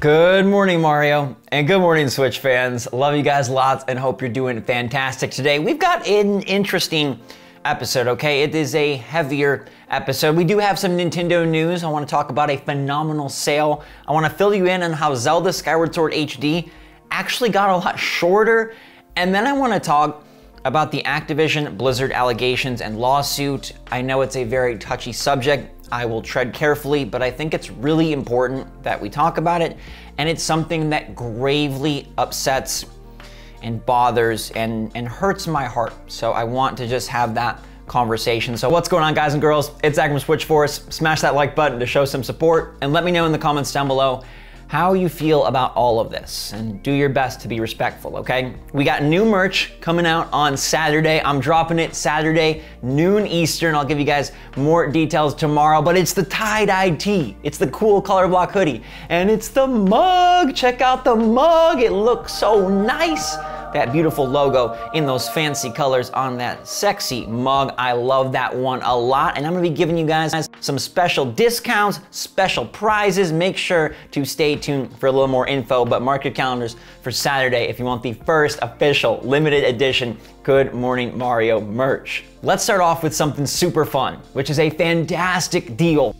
Good morning, Mario, and good morning, Switch fans. Love you guys lots and hope you're doing fantastic today. We've got an interesting episode, okay? It is a heavier episode. We do have some Nintendo news. I want to talk about a phenomenal sale. I want to fill you in on how Zelda Skyward Sword HD actually got a lot shorter. And then I want to talk about the Activision Blizzard allegations and lawsuit. I know it's a very touchy subject. I will tread carefully, but I think it's really important that we talk about it. And it's something that gravely upsets and bothers and, and hurts my heart. So I want to just have that conversation. So what's going on guys and girls? It's Zach from Switch Force. Smash that like button to show some support and let me know in the comments down below how you feel about all of this and do your best to be respectful, okay? We got new merch coming out on Saturday. I'm dropping it Saturday, noon Eastern. I'll give you guys more details tomorrow, but it's the tie-dye tee. It's the cool color block hoodie and it's the mug. Check out the mug. It looks so nice that beautiful logo in those fancy colors on that sexy mug. I love that one a lot. And I'm gonna be giving you guys some special discounts, special prizes. Make sure to stay tuned for a little more info, but mark your calendars for Saturday if you want the first official limited edition Good Morning Mario merch. Let's start off with something super fun, which is a fantastic deal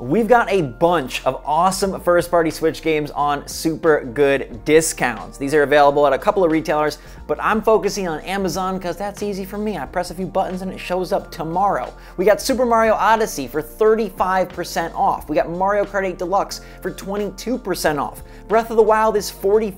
we've got a bunch of awesome first party Switch games on super good discounts. These are available at a couple of retailers, but I'm focusing on Amazon because that's easy for me. I press a few buttons and it shows up tomorrow. We got Super Mario Odyssey for 35% off. We got Mario Kart 8 Deluxe for 22% off. Breath of the Wild is $45.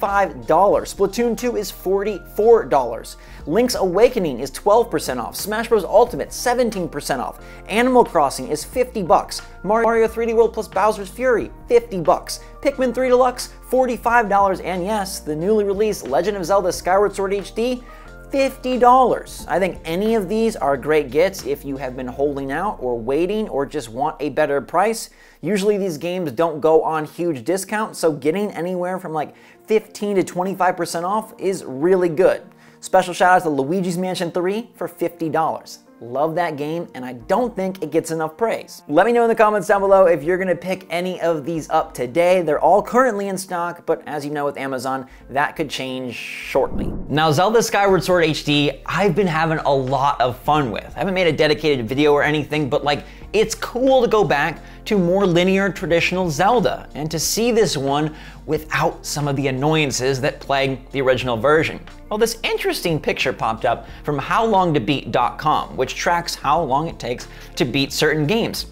Splatoon 2 is $44. Link's Awakening is 12% off. Smash Bros. Ultimate, 17% off. Animal Crossing is 50 bucks. Mario 3D World plus Bowser's Fury, 50 bucks. Pikmin 3 Deluxe, $45. And yes, the newly released Legend of Zelda Skyward Sword HD, $50. I think any of these are great gets if you have been holding out or waiting or just want a better price. Usually these games don't go on huge discounts, so getting anywhere from like 15 to 25% off is really good. Special shout out to Luigi's Mansion 3 for $50 love that game, and I don't think it gets enough praise. Let me know in the comments down below if you're gonna pick any of these up today. They're all currently in stock, but as you know with Amazon, that could change shortly. Now Zelda Skyward Sword HD, I've been having a lot of fun with. I haven't made a dedicated video or anything, but like it's cool to go back to more linear traditional Zelda and to see this one without some of the annoyances that plague the original version. Well, this interesting picture popped up from howlongtobeat.com, which tracks how long it takes to beat certain games.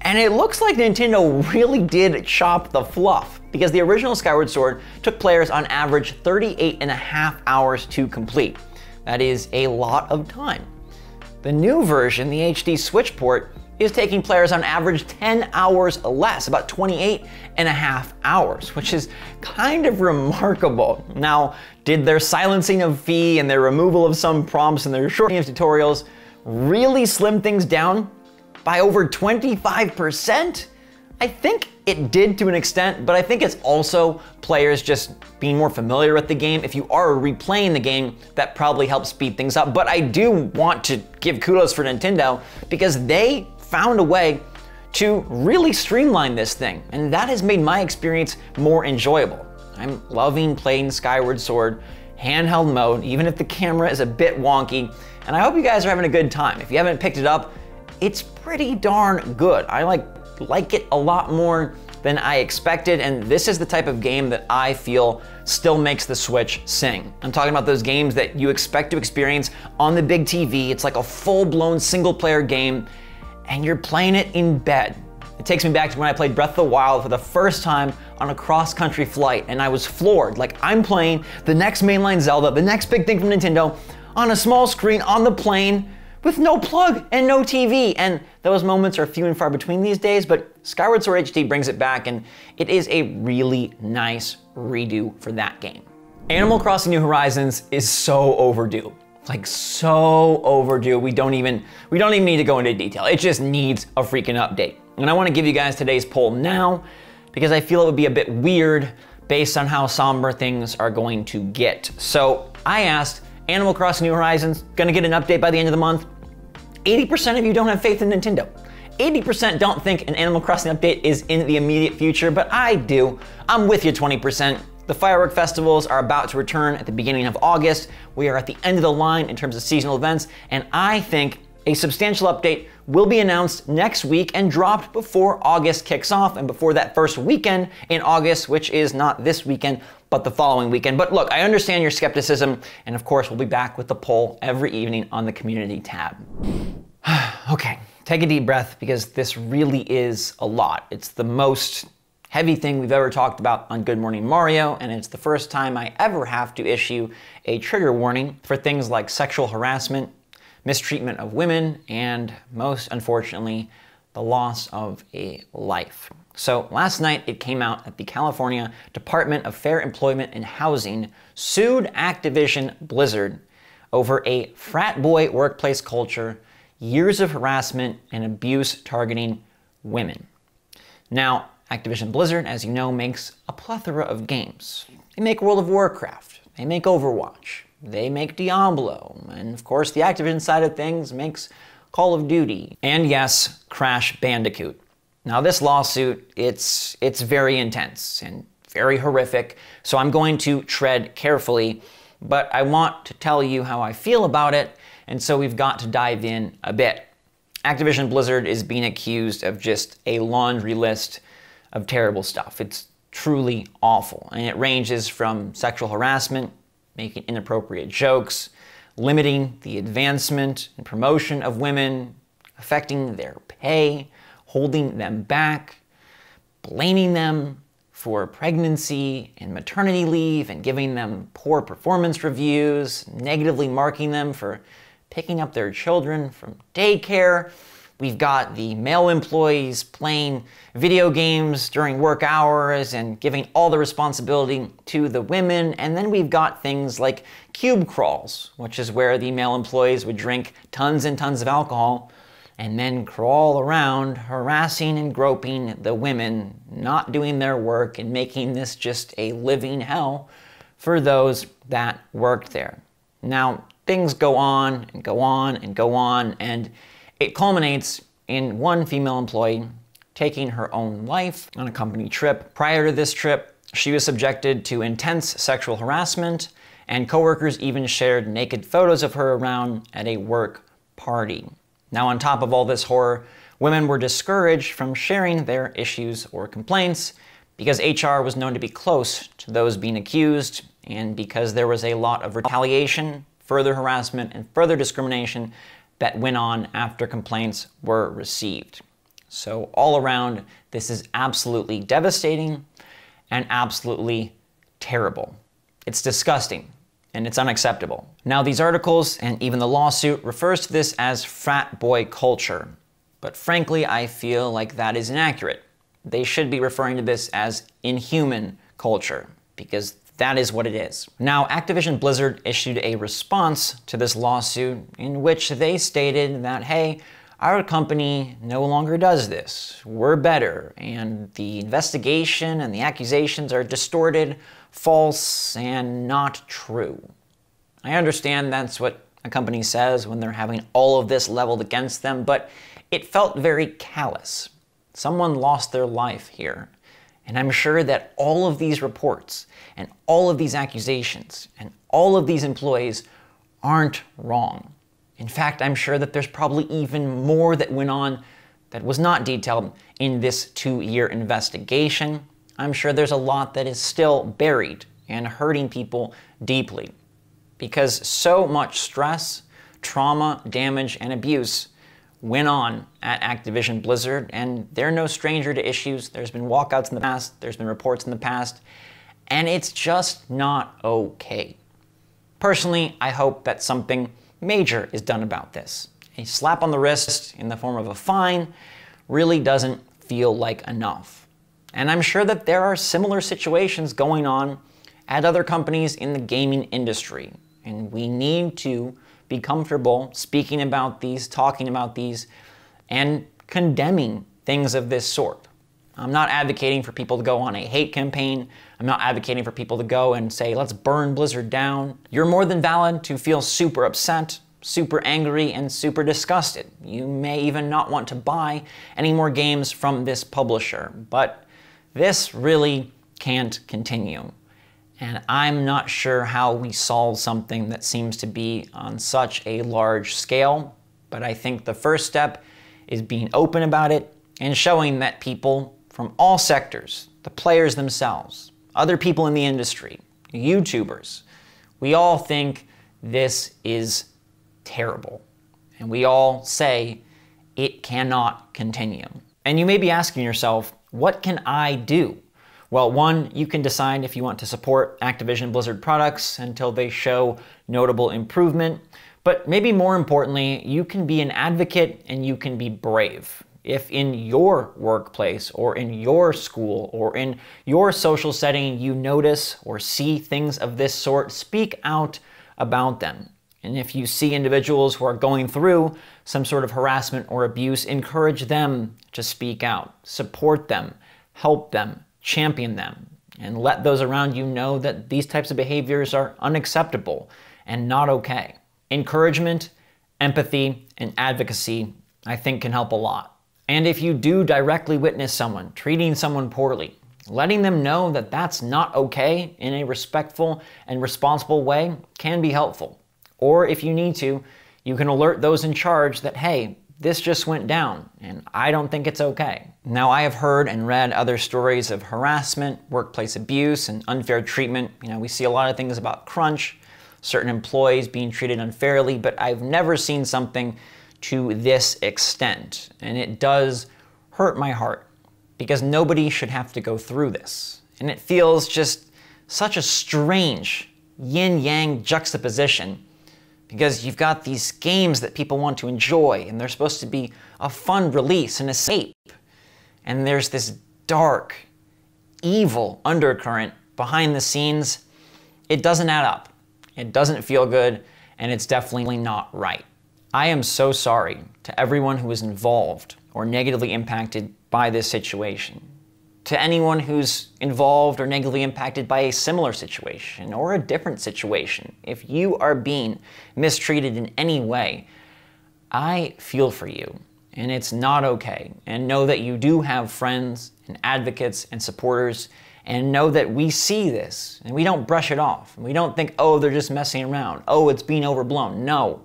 And it looks like Nintendo really did chop the fluff because the original Skyward Sword took players on average 38 and a half hours to complete. That is a lot of time. The new version, the HD Switch port, is taking players on average 10 hours less, about 28 and a half hours, which is kind of remarkable. Now, did their silencing of fee and their removal of some prompts and their shortening of tutorials really slim things down by over 25%? I think it did to an extent, but I think it's also players just being more familiar with the game. If you are replaying the game, that probably helps speed things up. But I do want to give kudos for Nintendo because they found a way to really streamline this thing, and that has made my experience more enjoyable. I'm loving playing Skyward Sword handheld mode, even if the camera is a bit wonky, and I hope you guys are having a good time. If you haven't picked it up, it's pretty darn good. I like, like it a lot more than I expected, and this is the type of game that I feel still makes the Switch sing. I'm talking about those games that you expect to experience on the big TV. It's like a full-blown single-player game, and you're playing it in bed. It takes me back to when I played Breath of the Wild for the first time on a cross country flight, and I was floored. Like, I'm playing the next mainline Zelda, the next big thing from Nintendo, on a small screen on the plane with no plug and no TV. And those moments are few and far between these days, but Skyward Sword HD brings it back, and it is a really nice redo for that game. Animal Crossing New Horizons is so overdue like so overdue. We don't even, we don't even need to go into detail. It just needs a freaking update. And I wanna give you guys today's poll now because I feel it would be a bit weird based on how somber things are going to get. So I asked, Animal Crossing New Horizons, gonna get an update by the end of the month. 80% of you don't have faith in Nintendo. 80% don't think an Animal Crossing update is in the immediate future, but I do. I'm with you 20%. The firework festivals are about to return at the beginning of August. We are at the end of the line in terms of seasonal events, and I think a substantial update will be announced next week and dropped before August kicks off and before that first weekend in August, which is not this weekend, but the following weekend. But look, I understand your skepticism, and of course, we'll be back with the poll every evening on the community tab. okay, take a deep breath because this really is a lot. It's the most heavy thing we've ever talked about on Good Morning Mario, and it's the first time I ever have to issue a trigger warning for things like sexual harassment, mistreatment of women, and most unfortunately, the loss of a life. So last night it came out that the California Department of Fair Employment and Housing sued Activision Blizzard over a frat boy workplace culture, years of harassment and abuse targeting women. Now, Activision Blizzard, as you know, makes a plethora of games. They make World of Warcraft, they make Overwatch, they make Diablo, and of course the Activision side of things makes Call of Duty, and yes, Crash Bandicoot. Now this lawsuit, it's, it's very intense and very horrific, so I'm going to tread carefully, but I want to tell you how I feel about it, and so we've got to dive in a bit. Activision Blizzard is being accused of just a laundry list of terrible stuff. It's truly awful. And it ranges from sexual harassment, making inappropriate jokes, limiting the advancement and promotion of women, affecting their pay, holding them back, blaming them for pregnancy and maternity leave and giving them poor performance reviews, negatively marking them for picking up their children from daycare, We've got the male employees playing video games during work hours and giving all the responsibility to the women. And then we've got things like cube crawls, which is where the male employees would drink tons and tons of alcohol and then crawl around harassing and groping the women, not doing their work and making this just a living hell for those that worked there. Now, things go on and go on and go on, and it culminates in one female employee taking her own life on a company trip. Prior to this trip, she was subjected to intense sexual harassment, and coworkers even shared naked photos of her around at a work party. Now, on top of all this horror, women were discouraged from sharing their issues or complaints because HR was known to be close to those being accused, and because there was a lot of retaliation, further harassment, and further discrimination that went on after complaints were received. So, all around, this is absolutely devastating and absolutely terrible. It's disgusting and it's unacceptable. Now, these articles and even the lawsuit refers to this as frat boy culture, but frankly, I feel like that is inaccurate. They should be referring to this as inhuman culture because that is what it is. Now, Activision Blizzard issued a response to this lawsuit in which they stated that, hey, our company no longer does this. We're better. And the investigation and the accusations are distorted, false, and not true. I understand that's what a company says when they're having all of this leveled against them, but it felt very callous. Someone lost their life here. And I'm sure that all of these reports and all of these accusations and all of these employees aren't wrong. In fact, I'm sure that there's probably even more that went on that was not detailed in this two year investigation. I'm sure there's a lot that is still buried and hurting people deeply because so much stress, trauma, damage, and abuse went on at Activision Blizzard, and they're no stranger to issues. There's been walkouts in the past, there's been reports in the past, and it's just not okay. Personally, I hope that something major is done about this. A slap on the wrist in the form of a fine really doesn't feel like enough. And I'm sure that there are similar situations going on at other companies in the gaming industry, and we need to be comfortable speaking about these, talking about these, and condemning things of this sort. I'm not advocating for people to go on a hate campaign. I'm not advocating for people to go and say, let's burn Blizzard down. You're more than valid to feel super upset, super angry, and super disgusted. You may even not want to buy any more games from this publisher, but this really can't continue. And I'm not sure how we solve something that seems to be on such a large scale, but I think the first step is being open about it and showing that people from all sectors, the players themselves, other people in the industry, YouTubers, we all think this is terrible. And we all say it cannot continue. And you may be asking yourself, what can I do? Well, one, you can decide if you want to support Activision Blizzard products until they show notable improvement. But maybe more importantly, you can be an advocate and you can be brave. If in your workplace or in your school or in your social setting you notice or see things of this sort, speak out about them. And if you see individuals who are going through some sort of harassment or abuse, encourage them to speak out, support them, help them, champion them and let those around you know that these types of behaviors are unacceptable and not okay. Encouragement, empathy, and advocacy, I think, can help a lot. And if you do directly witness someone treating someone poorly, letting them know that that's not okay in a respectful and responsible way can be helpful. Or if you need to, you can alert those in charge that, hey, this just went down and I don't think it's okay. Now, I have heard and read other stories of harassment, workplace abuse, and unfair treatment. You know, we see a lot of things about crunch, certain employees being treated unfairly, but I've never seen something to this extent. And it does hurt my heart because nobody should have to go through this. And it feels just such a strange yin yang juxtaposition because you've got these games that people want to enjoy and they're supposed to be a fun release and escape and there's this dark, evil undercurrent behind the scenes, it doesn't add up. It doesn't feel good, and it's definitely not right. I am so sorry to everyone who was involved or negatively impacted by this situation. To anyone who's involved or negatively impacted by a similar situation or a different situation, if you are being mistreated in any way, I feel for you and it's not okay. And know that you do have friends and advocates and supporters, and know that we see this and we don't brush it off. And we don't think, oh, they're just messing around. Oh, it's being overblown. No,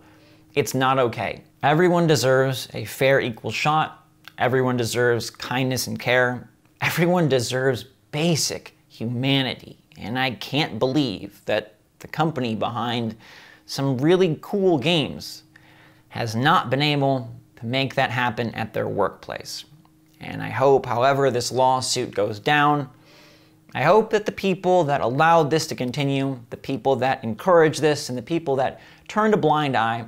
it's not okay. Everyone deserves a fair, equal shot. Everyone deserves kindness and care. Everyone deserves basic humanity. And I can't believe that the company behind some really cool games has not been able make that happen at their workplace. And I hope, however, this lawsuit goes down, I hope that the people that allowed this to continue, the people that encouraged this, and the people that turned a blind eye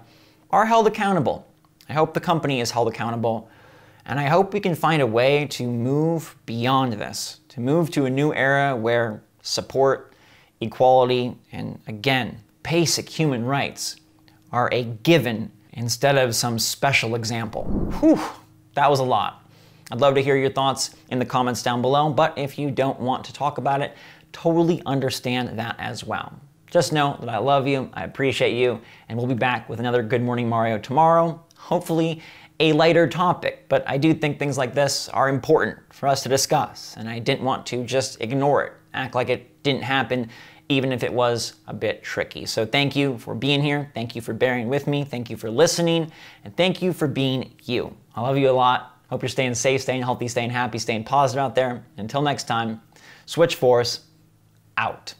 are held accountable. I hope the company is held accountable. And I hope we can find a way to move beyond this, to move to a new era where support, equality, and again, basic human rights are a given instead of some special example. Whew, that was a lot. I'd love to hear your thoughts in the comments down below, but if you don't want to talk about it, totally understand that as well. Just know that I love you, I appreciate you, and we'll be back with another Good Morning Mario tomorrow. Hopefully, a lighter topic, but I do think things like this are important for us to discuss, and I didn't want to just ignore it, act like it didn't happen, even if it was a bit tricky. So thank you for being here. Thank you for bearing with me. Thank you for listening. And thank you for being you. I love you a lot. Hope you're staying safe, staying healthy, staying happy, staying positive out there. Until next time, Switch Force out.